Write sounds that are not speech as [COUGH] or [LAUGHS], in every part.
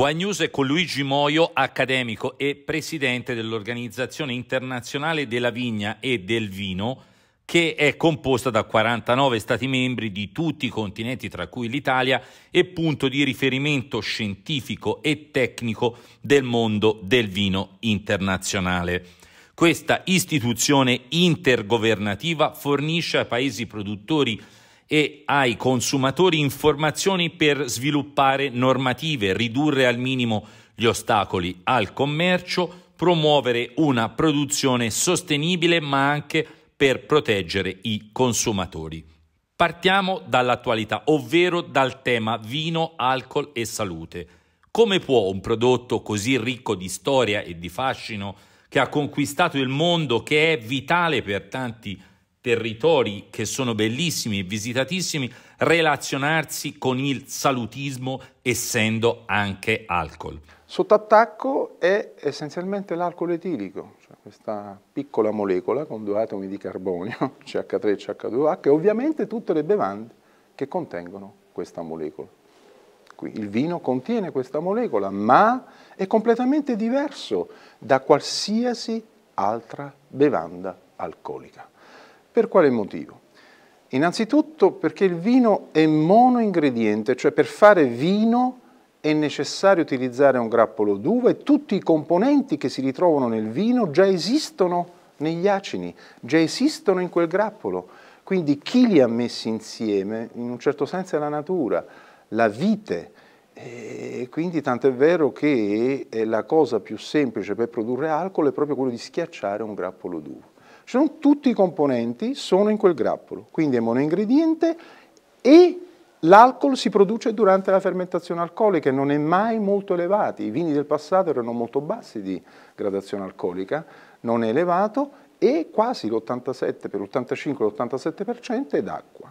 One News è con Luigi Moio, accademico e presidente dell'Organizzazione Internazionale della Vigna e del Vino, che è composta da 49 Stati membri di tutti i continenti, tra cui l'Italia, e punto di riferimento scientifico e tecnico del mondo del vino internazionale. Questa istituzione intergovernativa fornisce ai paesi produttori e ai consumatori informazioni per sviluppare normative, ridurre al minimo gli ostacoli al commercio, promuovere una produzione sostenibile ma anche per proteggere i consumatori. Partiamo dall'attualità, ovvero dal tema vino, alcol e salute. Come può un prodotto così ricco di storia e di fascino, che ha conquistato il mondo, che è vitale per tanti territori che sono bellissimi e visitatissimi, relazionarsi con il salutismo essendo anche alcol. Sotto attacco è essenzialmente l'alcol etilico, cioè questa piccola molecola con due atomi di carbonio, CH3 e CH2H, e ovviamente tutte le bevande che contengono questa molecola. Qui Il vino contiene questa molecola, ma è completamente diverso da qualsiasi altra bevanda alcolica. Per quale motivo? Innanzitutto perché il vino è monoingrediente, cioè per fare vino è necessario utilizzare un grappolo d'uva e tutti i componenti che si ritrovano nel vino già esistono negli acini, già esistono in quel grappolo. Quindi chi li ha messi insieme, in un certo senso è la natura, la vite. E quindi tanto è vero che la cosa più semplice per produrre alcol è proprio quello di schiacciare un grappolo d'uva sono tutti i componenti sono in quel grappolo, quindi è monoingrediente e l'alcol si produce durante la fermentazione alcolica e non è mai molto elevato. I vini del passato erano molto bassi di gradazione alcolica, non è elevato e quasi l'87 per 87 è d'acqua.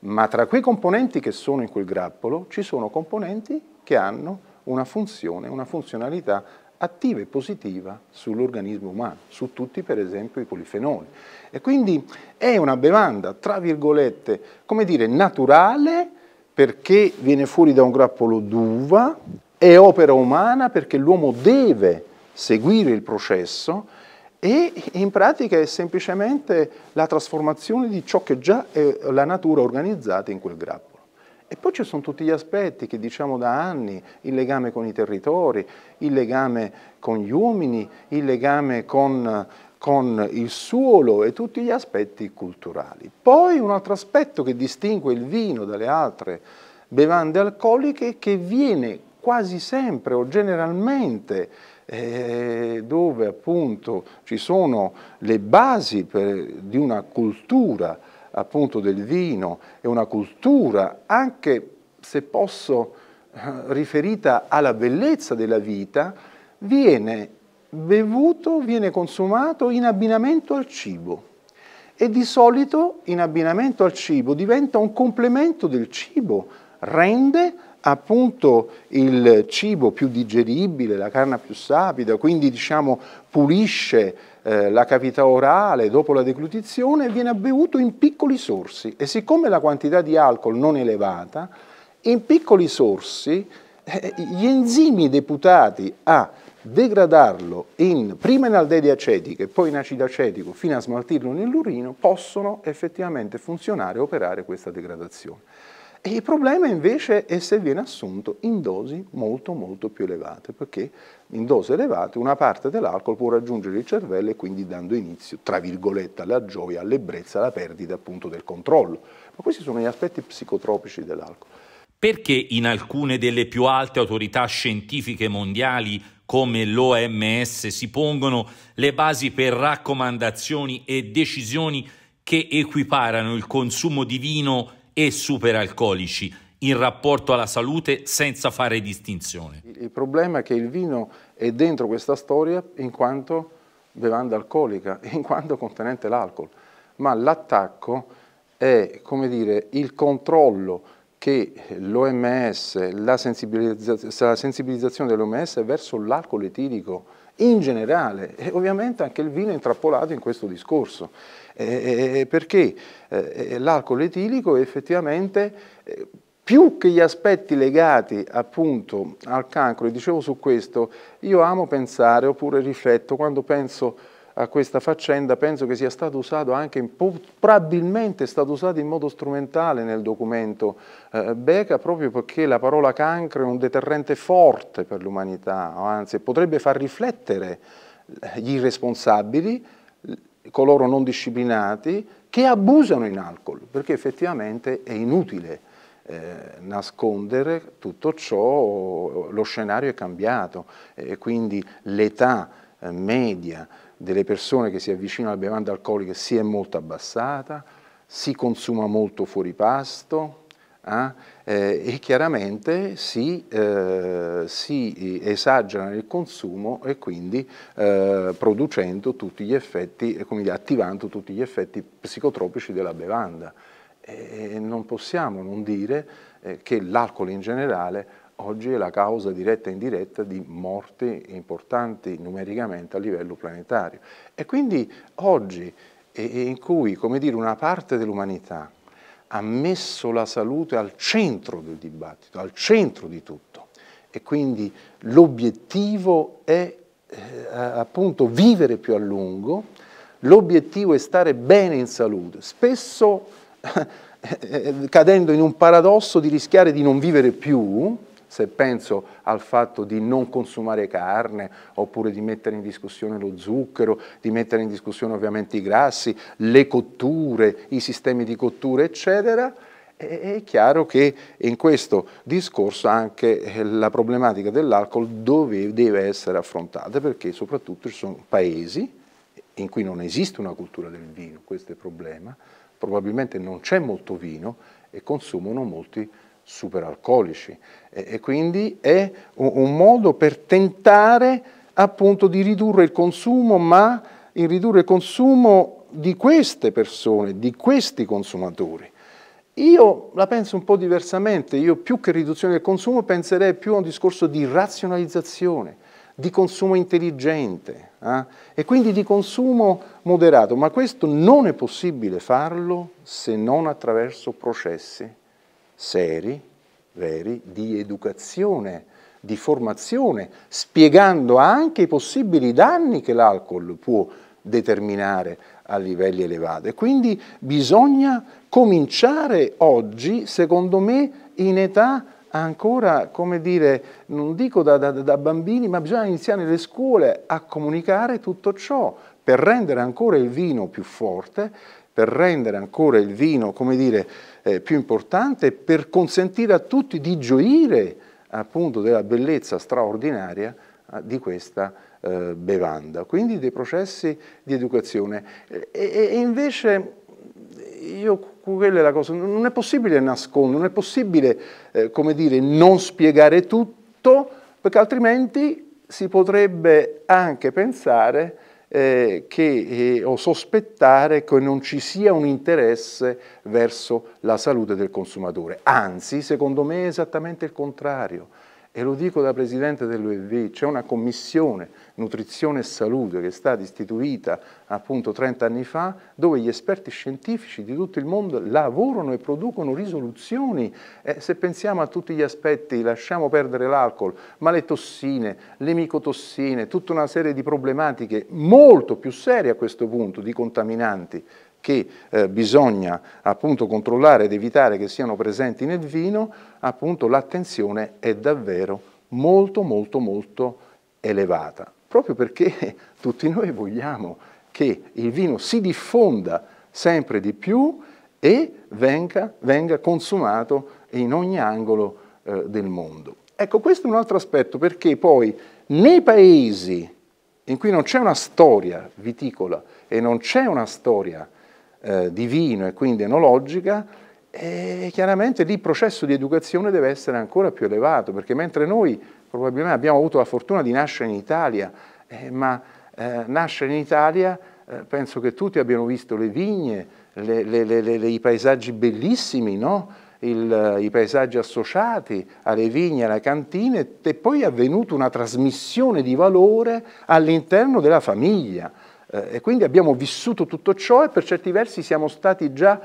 Ma tra quei componenti che sono in quel grappolo ci sono componenti che hanno una funzione, una funzionalità attiva e positiva sull'organismo umano, su tutti per esempio i polifenoli. E quindi è una bevanda, tra virgolette, come dire, naturale perché viene fuori da un grappolo d'uva, è opera umana perché l'uomo deve seguire il processo e in pratica è semplicemente la trasformazione di ciò che già è la natura organizzata in quel grappolo. E poi ci sono tutti gli aspetti che diciamo da anni, il legame con i territori, il legame con gli uomini, il legame con, con il suolo e tutti gli aspetti culturali. Poi un altro aspetto che distingue il vino dalle altre bevande alcoliche è che viene quasi sempre o generalmente eh, dove appunto ci sono le basi per, di una cultura appunto del vino, è una cultura anche se posso eh, riferita alla bellezza della vita, viene bevuto, viene consumato in abbinamento al cibo e di solito in abbinamento al cibo diventa un complemento del cibo, rende appunto il cibo più digeribile, la carne più sapida, quindi diciamo pulisce eh, la cavità orale dopo la deglutizione viene bevuto in piccoli sorsi e siccome la quantità di alcol non è elevata, in piccoli sorsi eh, gli enzimi deputati a degradarlo in, prima in aldeide acetiche e poi in acido acetico fino a smaltirlo nell'urino possono effettivamente funzionare e operare questa degradazione. E il problema invece è se viene assunto in dosi molto molto più elevate, perché in dosi elevate una parte dell'alcol può raggiungere il cervello e quindi dando inizio, tra virgolette, alla gioia, all'ebbrezza, alla perdita appunto del controllo. Ma questi sono gli aspetti psicotropici dell'alcol. Perché in alcune delle più alte autorità scientifiche mondiali come l'OMS si pongono le basi per raccomandazioni e decisioni che equiparano il consumo di vino e superalcolici in rapporto alla salute senza fare distinzione. Il problema è che il vino è dentro questa storia in quanto bevanda alcolica, [LAUGHS] in quanto contenente l'alcol, ma l'attacco è come dire, il controllo che l'OMS, la, sensibilizza la sensibilizzazione dell'OMS verso l'alcol etilico in generale e ovviamente anche il vino è intrappolato in questo discorso. Eh, eh, eh, perché eh, eh l'alcol etilico effettivamente eh, più che gli aspetti legati appunto al cancro, e dicevo su questo, io amo pensare oppure rifletto quando penso a questa faccenda penso che sia stato usato anche, probabilmente è stato usato in modo strumentale nel documento eh, Beca, proprio perché la parola cancro è un deterrente forte per l'umanità, anzi potrebbe far riflettere gli irresponsabili coloro non disciplinati che abusano in alcol, perché effettivamente è inutile eh, nascondere tutto ciò, lo scenario è cambiato e quindi l'età eh, media delle persone che si avvicinano alle bevande alcoliche si è molto abbassata, si consuma molto fuori pasto, eh? Eh, e chiaramente si, eh, si, esagera nel consumo e quindi eh, producendo tutti gli effetti, eh, come dire, attivando tutti gli effetti psicotropici della bevanda. E non possiamo non dire che l'alcol in generale oggi è la causa diretta e indiretta di morti importanti numericamente a livello planetario. E quindi oggi, in cui dire, una parte dell'umanità ha messo la salute al centro del dibattito, al centro di tutto. E quindi l'obiettivo è eh, appunto vivere più a lungo, l'obiettivo è stare bene in salute, spesso [LAUGHS] eh, eh, cadendo in un paradosso di rischiare di non vivere più, se penso al fatto di non consumare carne oppure di mettere in discussione lo zucchero, di mettere in discussione ovviamente i grassi, le cotture, i sistemi di cottura, eccetera, è chiaro che in questo discorso anche eh, la problematica dell'alcol deve essere affrontata perché soprattutto ci sono paesi in cui non esiste una cultura del vino, questo è il problema, probabilmente non c'è molto vino e consumano molti superalcolici e, e quindi è un, un, modo per tentare appunto di ridurre il consumo, ma in ridurre il consumo di queste persone, di questi consumatori. Io la penso un po' diversamente, io più che riduzione del consumo penserei più a un discorso di razionalizzazione, di consumo intelligente eh? e quindi di consumo moderato, ma questo non è possibile farlo se non attraverso processi seri, veri, di educazione, di formazione, spiegando anche i possibili danni che l'alcol può determinare a livelli elevati. Quindi bisogna cominciare oggi, secondo me, in età ancora, come dire, non dico da, da, da, bambini, ma bisogna iniziare nelle scuole a comunicare tutto ciò per rendere ancora il vino più forte, per rendere ancora il vino, come dire, eh, più importante per consentire a tutti di gioire appunto della bellezza straordinaria eh, di questa eh, bevanda, quindi dei processi di educazione. E, e invece io quella è la cosa, non è possibile nascondere, non è possibile eh, come dire, non spiegare tutto, perché altrimenti si potrebbe anche pensare eh, che, eh, o sospettare che non ci sia un interesse verso la salute del consumatore. Anzi, secondo me è esattamente il contrario e lo dico da presidente dell'UEV, c'è una commissione nutrizione e salute che è stata istituita appunto 30 anni fa, dove gli esperti scientifici di tutto il mondo lavorano e producono risoluzioni. Eh, se pensiamo a tutti gli aspetti, lasciamo perdere l'alcol, ma le tossine, le micotossine, tutta una serie di problematiche molto più serie a questo punto di contaminanti che eh, bisogna appunto controllare ed evitare che siano presenti nel vino, appunto l'attenzione è davvero molto molto molto elevata, proprio perché [LAUGHS] tutti noi vogliamo che il vino si diffonda sempre di più e venga, venga consumato in ogni angolo eh, del mondo. Ecco, questo è un altro aspetto perché poi nei paesi in cui non c'è una storia viticola e non c'è una storia eh, di e quindi enologica, e chiaramente lì il processo di educazione deve essere ancora più elevato, perché mentre noi probabilmente abbiamo avuto la fortuna di nascere in Italia, eh, ma eh, nascere in Italia eh, penso che tutti abbiano visto le vigne, le, le, le, i paesaggi bellissimi, no? Il, eh, i paesaggi associati alle vigne, alle cantine, e poi è avvenuta una trasmissione di valore all'interno della famiglia. Eh, e quindi abbiamo vissuto tutto ciò e per certi versi siamo stati già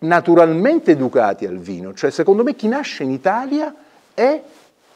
naturalmente educati al vino. Cioè, secondo me, chi nasce in Italia è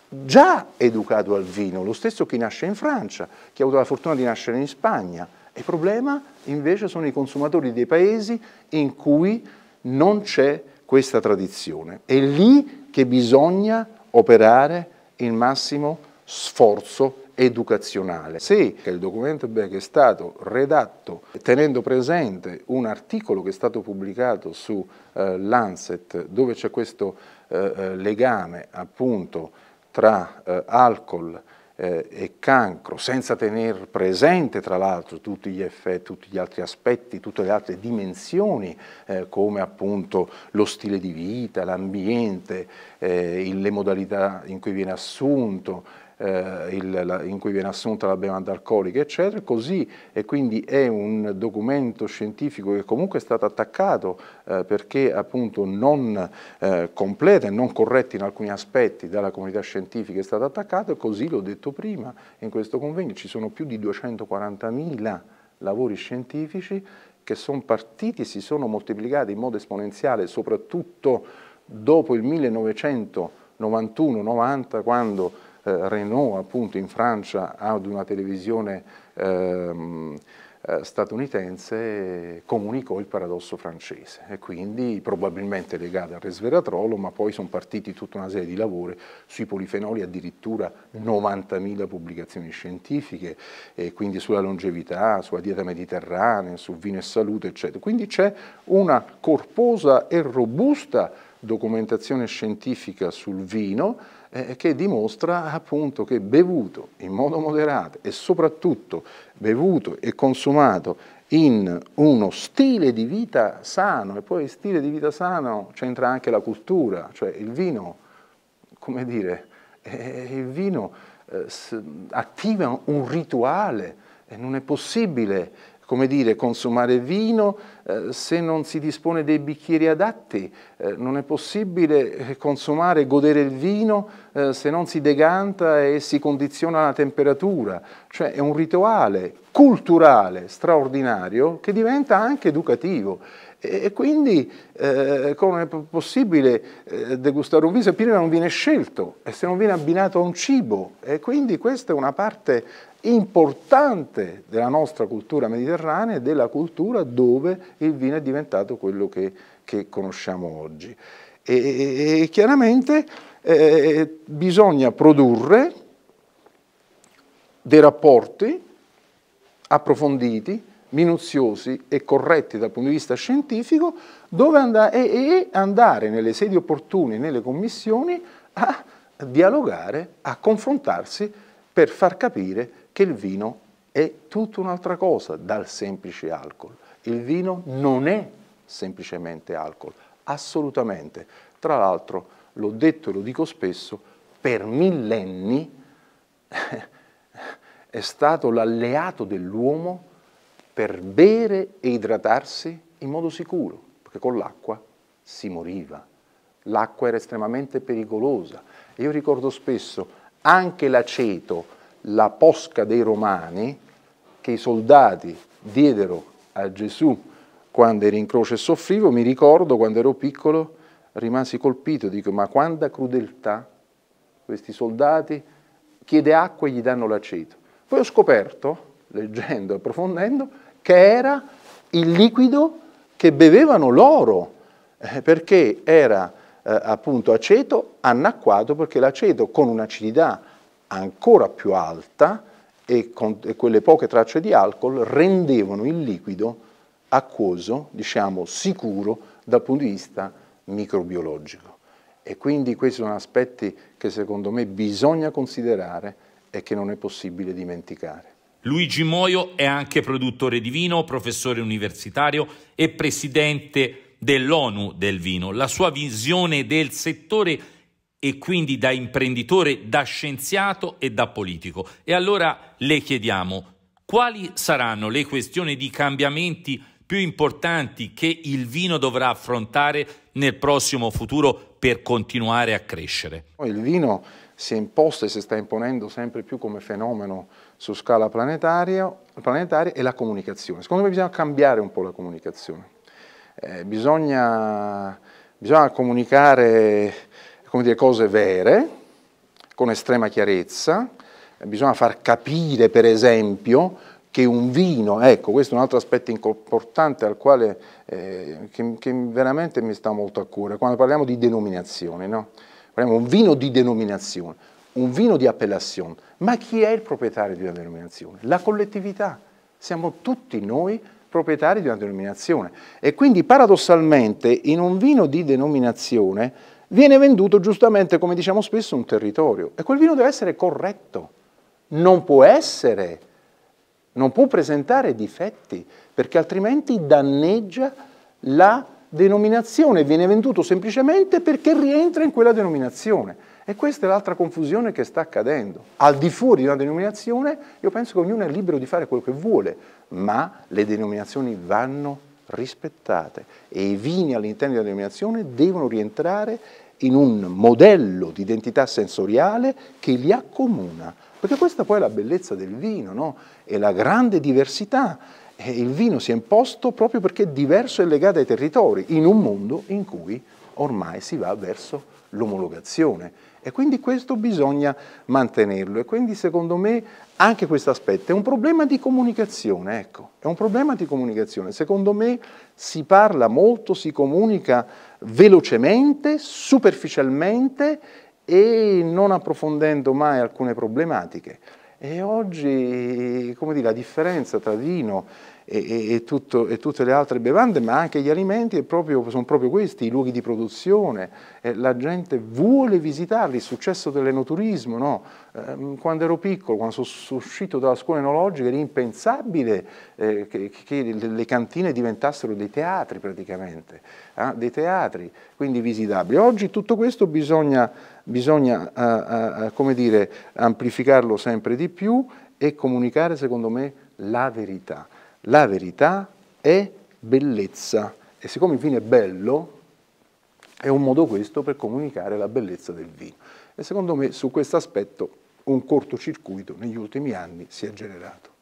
già educato al vino, lo stesso chi nasce in Francia, chi ha avuto la fortuna di nascere in Spagna. Il problema invece sono i consumatori dei paesi in cui non c'è questa tradizione. È lì che bisogna operare il massimo sforzo educazionale. Se il documento BEC è stato redatto tenendo presente un articolo che è stato pubblicato su eh, Lancet dove c'è questo eh, eh legame appunto tra eh, alcol eh, e cancro, senza tenere presente tra l'altro tutti gli effetti, tutti gli altri aspetti, tutte le altre dimensioni eh, come appunto lo stile di vita, l'ambiente, eh, le modalità in cui viene assunto, eh, il, la, in cui viene assunta la bevanda alcolica, eccetera, così e quindi è un documento scientifico che comunque è stato attaccato eh, perché appunto non eh, completo e non corretto in alcuni aspetti dalla comunità scientifica è stato attaccato e così l'ho detto prima in questo convegno ci sono più di 240.000 lavori scientifici che sono partiti, e si sono moltiplicati in modo esponenziale soprattutto dopo il 1991-90 quando eh, Renault appunto in Francia ad una televisione ehm, eh, statunitense comunicò il paradosso francese e quindi probabilmente legato al resveratrolo ma poi sono partiti tutta una serie di lavori sui polifenoli addirittura 90.000 pubblicazioni scientifiche e quindi sulla longevità, sulla dieta mediterranea, su vino e salute eccetera quindi c'è una corposa e robusta documentazione scientifica sul vino eh, che dimostra appunto che bevuto in modo moderato e soprattutto bevuto e consumato in uno stile di vita sano, e poi stile di vita sano c'entra anche la cultura, cioè il vino, come dire, eh, il vino eh, attiva un rituale, non è possibile come dire, consumare vino eh, se non si dispone dei bicchieri adatti, eh, non è possibile eh, consumare godere il vino eh, se non si deganta e si condiziona la temperatura, cioè è un rituale culturale straordinario che diventa anche educativo e quindi eh, come è possibile eh, degustare un vino se prima non viene scelto e se non viene abbinato a un cibo e quindi questa è una parte importante della nostra cultura mediterranea e della cultura dove il vino è diventato quello che, che conosciamo oggi. E, e chiaramente eh, bisogna produrre dei rapporti approfonditi, minuziosi e corretti dal punto di vista scientifico and e, e andare nelle sedi opportune, nelle commissioni, a dialogare, a confrontarsi per far capire che il vino è tutta un'altra cosa dal semplice alcol. Il vino non è semplicemente alcol, assolutamente. Tra l'altro, l'ho detto e lo dico spesso, per millenni [LAUGHS] è stato l'alleato dell'uomo per bere e idratarsi in modo sicuro, perché con l'acqua si moriva. L'acqua era estremamente pericolosa. Io ricordo spesso anche l'aceto, la posca dei romani che i soldati diedero a Gesù quando era in croce e soffrivo, mi ricordo quando ero piccolo rimasi colpito, dico ma quanta crudeltà questi soldati, chiede acqua e gli danno l'aceto. Poi ho scoperto, leggendo e approfondendo, che era il liquido che bevevano loro, eh, perché era eh, appunto aceto annacquato, perché l'aceto con un'acidità ancora più alta e, con, e quelle poche tracce di alcol rendevano il liquido acquoso, diciamo sicuro dal punto di vista microbiologico. E quindi questi sono aspetti che secondo me bisogna considerare e che non è possibile dimenticare. Luigi Moio è anche produttore di vino, professore universitario e presidente dell'ONU del vino. La sua visione del settore e quindi da imprenditore, da scienziato e da politico. E allora le chiediamo quali saranno le questioni di cambiamenti più importanti che il vino dovrà affrontare nel prossimo futuro per continuare a crescere? Il vino si è imposto e si sta imponendo sempre più come fenomeno su scala planetaria, planetaria e la comunicazione. Secondo me bisogna cambiare un po' la comunicazione. Eh, bisogna, bisogna comunicare come dire, cose vere, con estrema chiarezza, bisogna far capire per esempio che un vino, ecco questo è un altro aspetto importante al quale, eh, che, che, veramente mi sta molto a cuore, quando parliamo di denominazione, no? parliamo di un vino di denominazione, un vino di appellazione, ma chi è il proprietario di una denominazione? La collettività, siamo tutti noi proprietari di una denominazione e quindi paradossalmente in un vino di denominazione viene venduto giustamente, come diciamo spesso, un territorio. E quel vino deve essere corretto, non può essere, non può presentare difetti, perché altrimenti danneggia la denominazione, viene venduto semplicemente perché rientra in quella denominazione. E questa è l'altra confusione che sta accadendo. Al di fuori di una denominazione, io penso che ognuno è libero di fare quello che vuole, ma le denominazioni vanno rispettate e i vini all'interno della denominazione devono rientrare in un modello di identità sensoriale che li accomuna, perché questa poi è la bellezza del vino, no? è la grande diversità. E il vino si è imposto proprio perché è diverso e legato ai territori, in un mondo in cui ormai si va verso l'omologazione e quindi questo bisogna mantenerlo. E quindi secondo me anche questo aspetto è un problema di comunicazione, ecco, è un problema di comunicazione. Secondo me si parla molto, si comunica velocemente, superficialmente e non approfondendo mai alcune problematiche. E oggi, come dire, la differenza tra Dino e, e, tutto, e, tutte le altre bevande, ma anche gli alimenti proprio, sono proprio questi, i luoghi di produzione, eh, la gente vuole visitarli, il successo dell'enoturismo, no? eh, quando ero piccolo, quando sono uscito dalla scuola enologica era impensabile eh, che, che, le cantine diventassero dei teatri praticamente, ah, dei teatri, quindi visitabili. Oggi tutto questo bisogna, bisogna come dire, amplificarlo sempre di più e comunicare secondo me la verità la verità è bellezza e siccome il vino è bello, è un modo questo per comunicare la bellezza del vino. E secondo me su questo aspetto un cortocircuito negli ultimi anni si è generato.